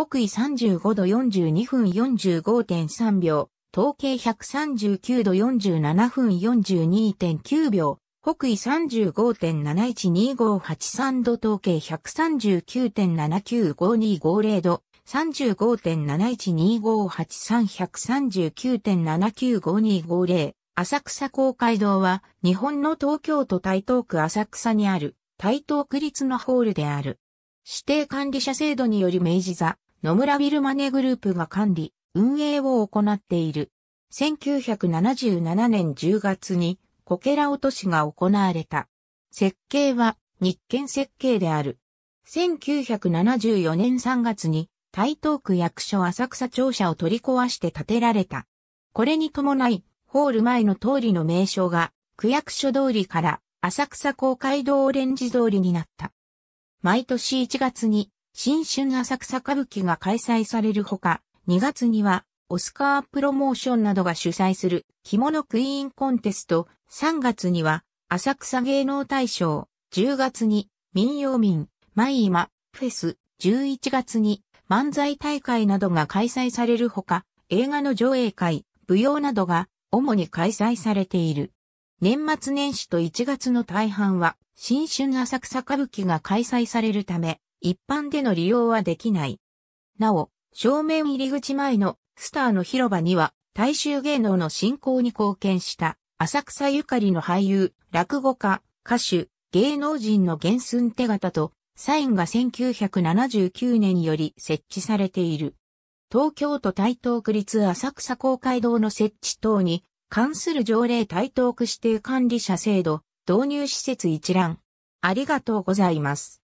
北緯35度42分45.3秒、統計139度47分42.9秒、北緯35.712583度統計139.795250度、35.71258339.79520 1 5浅草公会堂は日本の東京都台東区浅草にある台東区立のホールである。指定管理者制度により明治座、野村ビルマネグループが管理、運営を行っている。1977年10月にこけら落としが行われた。設計は日建設計である。1974年3月に台東区役所浅草庁舎を取り壊して建てられた。これに伴い、ホール前の通りの名称が区役所通りから浅草公会堂オレンジ通りになった。毎年1月に新春浅草歌舞伎が開催されるほか、2月には、オスカープロモーションなどが主催する、着物クイーンコンテスト、3月には、浅草芸能大賞、10月に、民謡民、マイイマ、フェス、11月に、漫才大会などが開催されるほか、映画の上映会、舞踊などが主に開催されている。年末年始と1月の大半は、新春浅草歌舞伎が開催されるため、一般での利用はできない。なお、正面入り口前のスターの広場には大衆芸能の振興に貢献した浅草ゆかりの俳優、落語家、歌手、芸能人の原寸手形とサインが1979年より設置されている。東京都台東区立浅草公会堂の設置等に関する条例台東区指定管理者制度導入施設一覧。ありがとうございます。